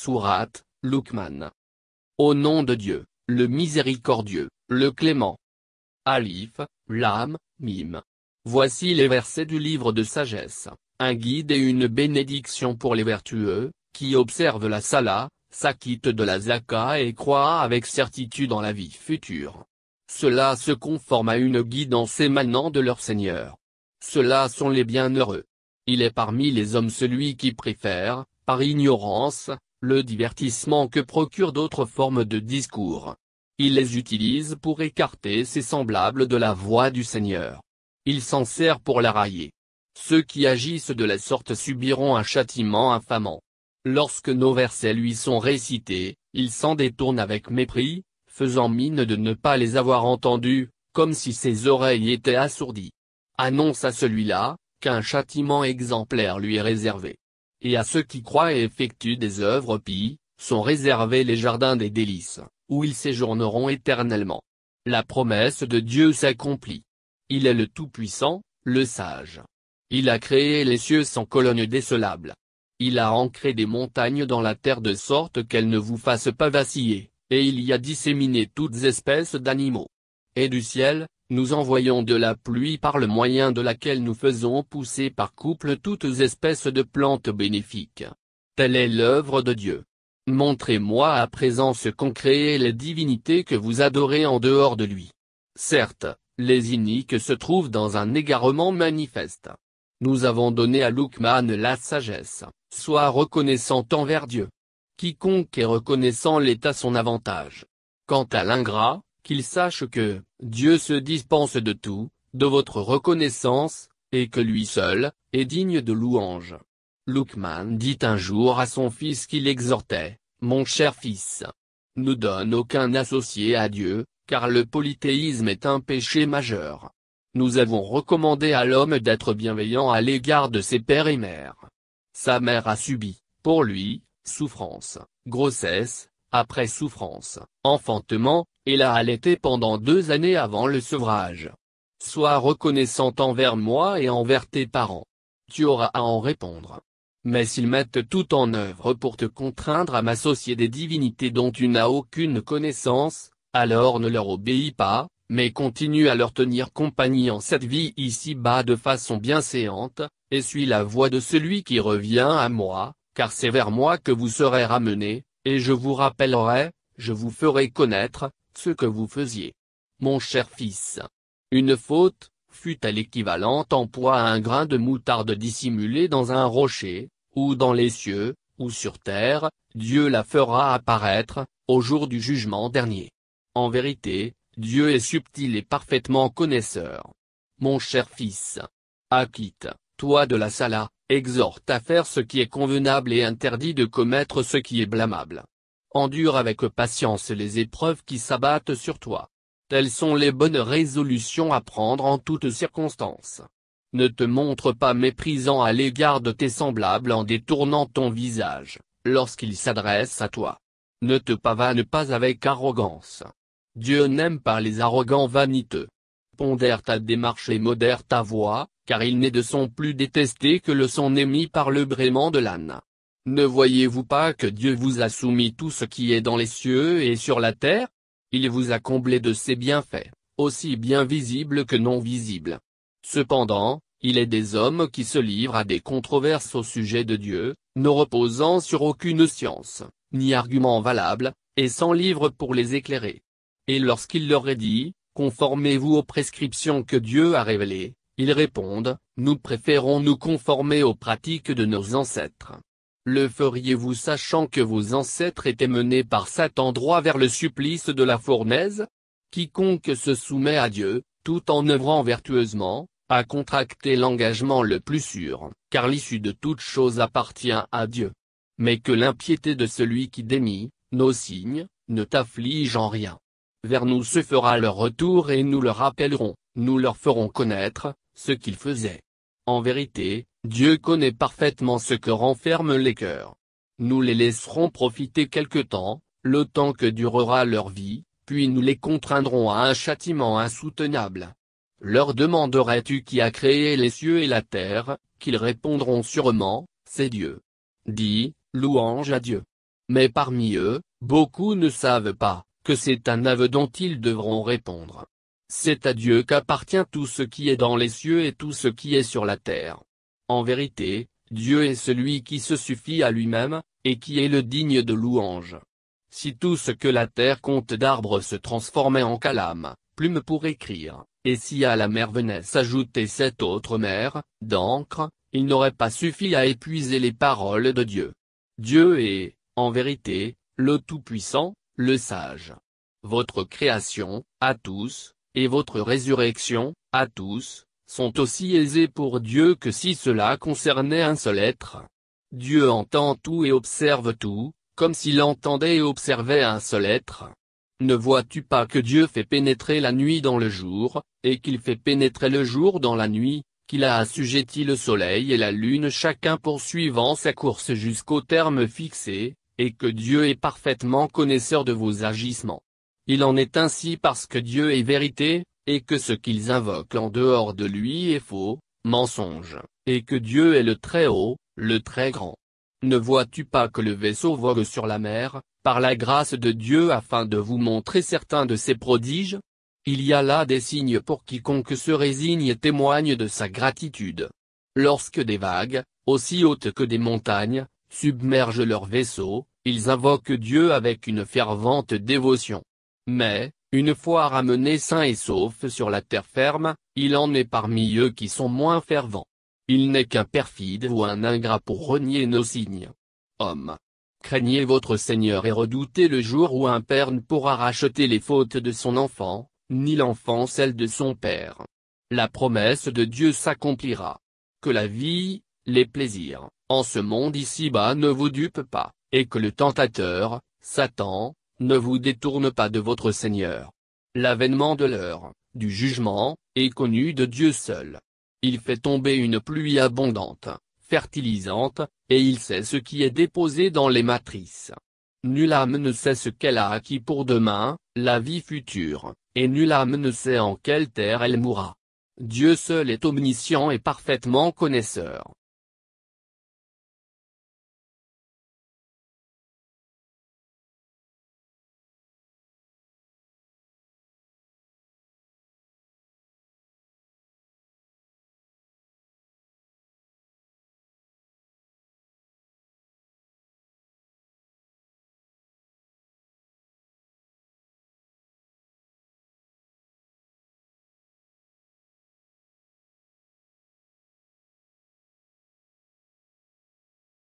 Sourate, Lukman Au nom de Dieu, le miséricordieux, le clément. Alif, l'âme, Mime. Voici les versets du livre de sagesse, un guide et une bénédiction pour les vertueux, qui observent la Salah, s'acquittent de la Zaka et croient avec certitude en la vie future. Cela se conforme à une guidance émanant de leur Seigneur. Ceux-là sont les bienheureux. Il est parmi les hommes celui qui préfère, par ignorance, le divertissement que procurent d'autres formes de discours. Il les utilise pour écarter ses semblables de la voix du Seigneur. Il s'en sert pour la railler. Ceux qui agissent de la sorte subiront un châtiment infamant. Lorsque nos versets lui sont récités, il s'en détourne avec mépris, faisant mine de ne pas les avoir entendus, comme si ses oreilles étaient assourdies. Annonce à celui-là, qu'un châtiment exemplaire lui est réservé et à ceux qui croient et effectuent des œuvres pies, sont réservés les jardins des délices, où ils séjourneront éternellement. La promesse de Dieu s'accomplit. Il est le Tout-Puissant, le Sage. Il a créé les cieux sans colonne décelable. Il a ancré des montagnes dans la terre de sorte qu'elles ne vous fassent pas vaciller, et il y a disséminé toutes espèces d'animaux. Et du ciel, nous envoyons de la pluie par le moyen de laquelle nous faisons pousser par couple toutes espèces de plantes bénéfiques. Telle est l'œuvre de Dieu. Montrez-moi à présent ce qu'ont créé les divinités que vous adorez en dehors de lui. Certes, les iniques se trouvent dans un égarement manifeste. Nous avons donné à Lukman la sagesse, soit reconnaissant envers Dieu. Quiconque est reconnaissant l'est à son avantage. Quant à l'ingrat, qu'il sache que, Dieu se dispense de tout, de votre reconnaissance, et que lui seul, est digne de louange. Lukman dit un jour à son fils qu'il exhortait, Mon cher fils, ne donne aucun associé à Dieu, car le polythéisme est un péché majeur. Nous avons recommandé à l'homme d'être bienveillant à l'égard de ses pères et mères. Sa mère a subi, pour lui, souffrance, grossesse, après souffrance, enfantement, et l'a allaité pendant deux années avant le sevrage. Sois reconnaissant envers moi et envers tes parents. Tu auras à en répondre. Mais s'ils mettent tout en œuvre pour te contraindre à m'associer des divinités dont tu n'as aucune connaissance, alors ne leur obéis pas, mais continue à leur tenir compagnie en cette vie ici-bas de façon bien séante, et suis la voix de celui qui revient à moi, car c'est vers moi que vous serez ramenés, et je vous rappellerai, je vous ferai connaître, ce que vous faisiez. Mon cher fils. Une faute, fut-elle équivalente en poids à un grain de moutarde dissimulé dans un rocher, ou dans les cieux, ou sur terre, Dieu la fera apparaître, au jour du jugement dernier. En vérité, Dieu est subtil et parfaitement connaisseur. Mon cher fils. Acquitte, toi de la sala, exhorte à faire ce qui est convenable et interdit de commettre ce qui est blâmable endure avec patience les épreuves qui s'abattent sur toi. Telles sont les bonnes résolutions à prendre en toutes circonstances. Ne te montre pas méprisant à l'égard de tes semblables en détournant ton visage, lorsqu'ils s'adressent à toi. Ne te pavane pas avec arrogance. Dieu n'aime pas les arrogants vaniteux. Pondère ta démarche et modère ta voix, car il n'est de son plus détesté que le son émis par le brément de l'âne. Ne voyez-vous pas que Dieu vous a soumis tout ce qui est dans les cieux et sur la terre Il vous a comblé de ses bienfaits, aussi bien visibles que non visibles. Cependant, il est des hommes qui se livrent à des controverses au sujet de Dieu, ne reposant sur aucune science, ni argument valable, et sans livre pour les éclairer. Et lorsqu'il leur est dit, conformez-vous aux prescriptions que Dieu a révélées, ils répondent, nous préférons nous conformer aux pratiques de nos ancêtres le feriez-vous sachant que vos ancêtres étaient menés par Satan droit vers le supplice de la fournaise Quiconque se soumet à Dieu, tout en œuvrant vertueusement, a contracté l'engagement le plus sûr, car l'issue de toute chose appartient à Dieu. Mais que l'impiété de celui qui dénie, nos signes, ne t'afflige en rien. Vers nous se fera leur retour et nous le rappellerons, nous leur ferons connaître, ce qu'ils faisaient. En vérité, Dieu connaît parfaitement ce que renferment les cœurs. Nous les laisserons profiter quelque temps, le temps que durera leur vie, puis nous les contraindrons à un châtiment insoutenable. Leur demanderais-tu qui a créé les cieux et la terre, qu'ils répondront sûrement, c'est Dieu. Dit, louange à Dieu. Mais parmi eux, beaucoup ne savent pas, que c'est un aveu dont ils devront répondre. C'est à Dieu qu'appartient tout ce qui est dans les cieux et tout ce qui est sur la terre. En vérité, Dieu est celui qui se suffit à lui-même, et qui est le digne de louange. Si tout ce que la terre compte d'arbres se transformait en calame, plume pour écrire, et si à la mer venait s'ajouter cette autre mer, d'encre, il n'aurait pas suffi à épuiser les paroles de Dieu. Dieu est, en vérité, le Tout-Puissant, le Sage. Votre création, à tous, et votre résurrection, à tous, sont aussi aisées pour Dieu que si cela concernait un seul être. Dieu entend tout et observe tout, comme s'il entendait et observait un seul être. Ne vois-tu pas que Dieu fait pénétrer la nuit dans le jour, et qu'il fait pénétrer le jour dans la nuit, qu'il a assujetti le soleil et la lune chacun poursuivant sa course jusqu'au terme fixé, et que Dieu est parfaitement connaisseur de vos agissements. Il en est ainsi parce que Dieu est vérité, et que ce qu'ils invoquent en dehors de lui est faux, mensonge, et que Dieu est le Très-Haut, le Très-Grand. Ne vois-tu pas que le vaisseau vogue sur la mer, par la grâce de Dieu afin de vous montrer certains de ses prodiges Il y a là des signes pour quiconque se résigne et témoigne de sa gratitude. Lorsque des vagues, aussi hautes que des montagnes, submergent leur vaisseau, ils invoquent Dieu avec une fervente dévotion. Mais, une fois ramené sain et sauf sur la terre ferme, il en est parmi eux qui sont moins fervents. Il n'est qu'un perfide ou un ingrat pour renier nos signes. Homme. Craignez votre Seigneur et redoutez le jour où un père ne pourra racheter les fautes de son enfant, ni l'enfant celle de son père. La promesse de Dieu s'accomplira. Que la vie, les plaisirs, en ce monde ici-bas ne vous dupe pas, et que le tentateur, Satan, ne vous détourne pas de votre Seigneur. L'avènement de l'heure, du jugement, est connu de Dieu seul. Il fait tomber une pluie abondante, fertilisante, et il sait ce qui est déposé dans les matrices. Nulle âme ne sait ce qu'elle a acquis pour demain, la vie future, et nulle âme ne sait en quelle terre elle mourra. Dieu seul est omniscient et parfaitement connaisseur.